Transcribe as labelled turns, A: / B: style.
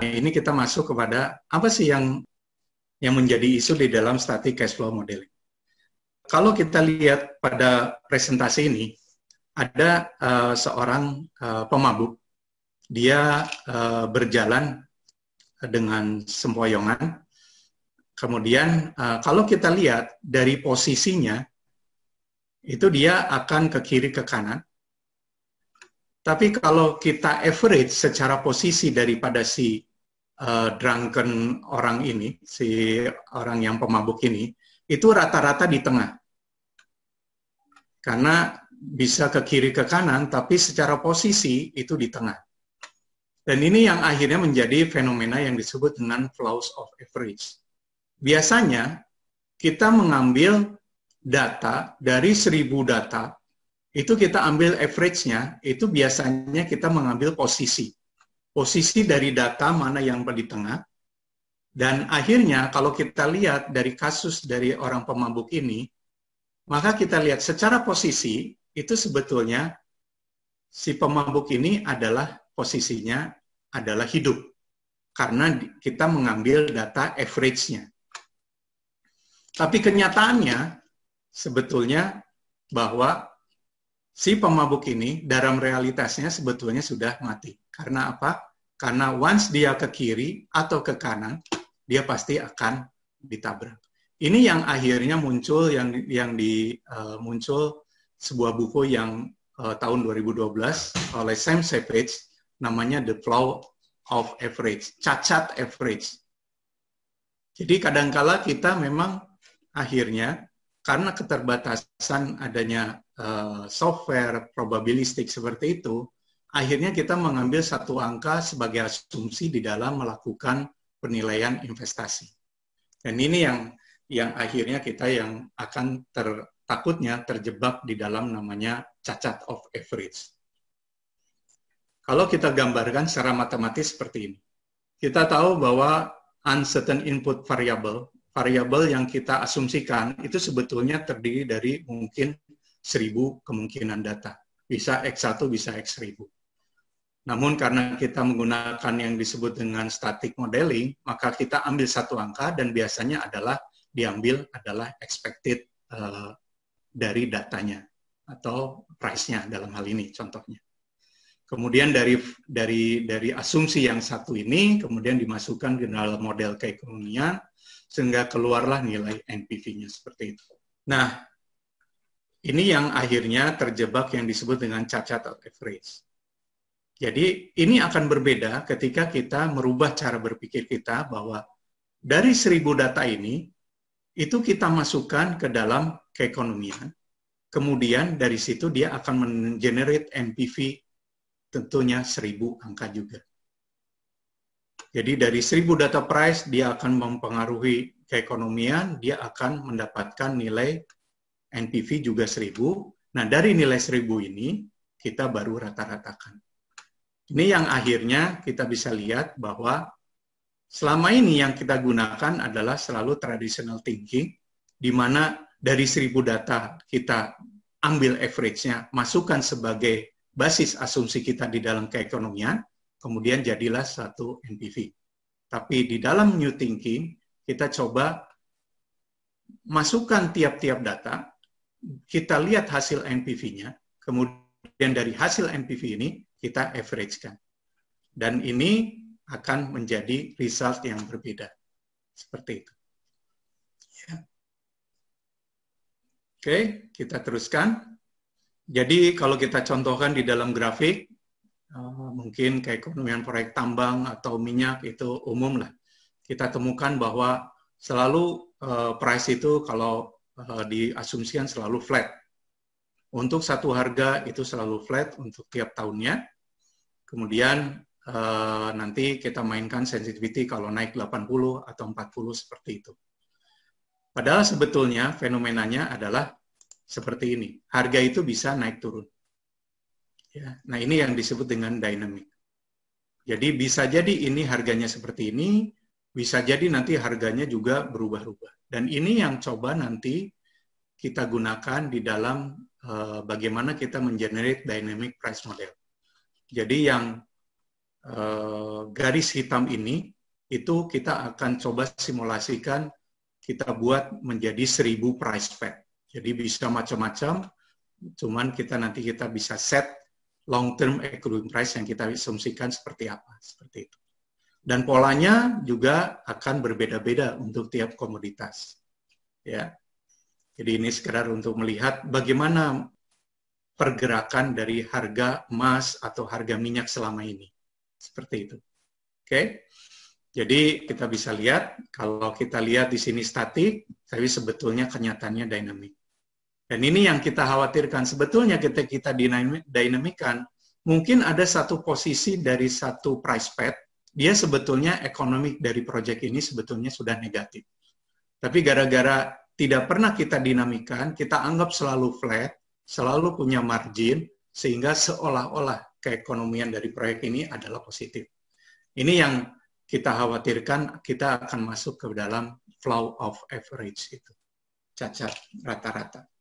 A: ini kita masuk kepada apa sih yang yang menjadi isu di dalam static cash flow modeling. Kalau kita lihat pada presentasi ini, ada uh, seorang uh, pemabuk, dia uh, berjalan dengan sempoyongan. Kemudian uh, kalau kita lihat dari posisinya, itu dia akan ke kiri ke kanan. Tapi kalau kita average secara posisi daripada si uh, drunken orang ini, si orang yang pemabuk ini, itu rata-rata di tengah. Karena bisa ke kiri ke kanan, tapi secara posisi itu di tengah. Dan ini yang akhirnya menjadi fenomena yang disebut dengan Flows of average. Biasanya kita mengambil data dari seribu data, itu kita ambil average-nya, itu biasanya kita mengambil posisi posisi dari data mana yang di tengah. Dan akhirnya kalau kita lihat dari kasus dari orang pemabuk ini, maka kita lihat secara posisi itu sebetulnya si pemabuk ini adalah posisinya adalah hidup. Karena kita mengambil data average-nya. Tapi kenyataannya sebetulnya bahwa si pemabuk ini dalam realitasnya sebetulnya sudah mati. Karena apa? Karena once dia ke kiri atau ke kanan, dia pasti akan ditabrak. Ini yang akhirnya muncul yang yang di uh, muncul sebuah buku yang uh, tahun 2012 oleh Sam Savage namanya The Flow of Average, cacat average. Jadi kadangkala kita memang akhirnya karena keterbatasan adanya uh, software probabilistik seperti itu, akhirnya kita mengambil satu angka sebagai asumsi di dalam melakukan penilaian investasi. Dan ini yang yang akhirnya kita yang akan ter, takutnya terjebak di dalam namanya cacat of average. Kalau kita gambarkan secara matematis seperti ini, kita tahu bahwa uncertain input variable variabel yang kita asumsikan itu sebetulnya terdiri dari mungkin seribu kemungkinan data. Bisa X1, bisa X1000. Namun karena kita menggunakan yang disebut dengan static modeling, maka kita ambil satu angka dan biasanya adalah diambil adalah expected uh, dari datanya atau price-nya dalam hal ini contohnya. Kemudian dari dari dari asumsi yang satu ini kemudian dimasukkan ke dalam model keekonomian sehingga keluarlah nilai NPV-nya seperti itu. Nah, ini yang akhirnya terjebak yang disebut dengan cacat atau average. Jadi ini akan berbeda ketika kita merubah cara berpikir kita bahwa dari seribu data ini, itu kita masukkan ke dalam keekonomian, kemudian dari situ dia akan mengenerate NPV tentunya seribu angka juga. Jadi dari seribu data price dia akan mempengaruhi keekonomian, dia akan mendapatkan nilai NPV juga seribu. Nah, dari nilai seribu ini kita baru rata-ratakan. Ini yang akhirnya kita bisa lihat bahwa selama ini yang kita gunakan adalah selalu traditional thinking, di mana dari seribu data kita ambil average-nya, masukkan sebagai basis asumsi kita di dalam keekonomian, kemudian jadilah satu NPV. Tapi di dalam New Thinking, kita coba masukkan tiap-tiap data, kita lihat hasil NPV-nya, kemudian dari hasil NPV ini kita average-kan. Dan ini akan menjadi result yang berbeda. Seperti itu. Ya. Oke, kita teruskan. Jadi kalau kita contohkan di dalam grafik, Eh, mungkin mungkin keekonomian proyek tambang atau minyak itu umum lah. Kita temukan bahwa selalu uh, price itu kalau uh, diasumsikan selalu flat. Untuk satu harga itu selalu flat untuk tiap tahunnya. Kemudian uh, nanti kita mainkan sensitivity kalau naik 80 atau 40 seperti itu. Padahal sebetulnya fenomenanya adalah seperti ini. Harga itu bisa naik turun. Ya. Nah ini yang disebut dengan dynamic. Jadi bisa jadi ini harganya seperti ini, bisa jadi nanti harganya juga berubah-ubah. Dan ini yang coba nanti kita gunakan di dalam uh, bagaimana kita mengenerate dynamic price model. Jadi yang uh, garis hitam ini itu kita akan coba simulasikan kita buat menjadi 1000 price pack. Jadi bisa macam-macam, cuman kita nanti kita bisa set long term equilibrium price yang kita asumsikan seperti apa seperti itu dan polanya juga akan berbeda-beda untuk tiap komoditas ya jadi ini sekedar untuk melihat bagaimana pergerakan dari harga emas atau harga minyak selama ini seperti itu oke Jadi kita bisa lihat, kalau kita lihat di sini statik, tapi sebetulnya kenyataannya dinamik. Dan ini yang kita khawatirkan. Sebetulnya ketika kita dinamikan, mungkin ada satu posisi dari satu price pad, dia sebetulnya ekonomik dari proyek ini sebetulnya sudah negatif. Tapi gara-gara tidak pernah kita dinamikan, kita anggap selalu flat, selalu punya margin, sehingga seolah-olah keekonomian dari proyek ini adalah positif. Ini yang kita khawatirkan kita akan masuk ke dalam flow of average itu, cacat rata-rata.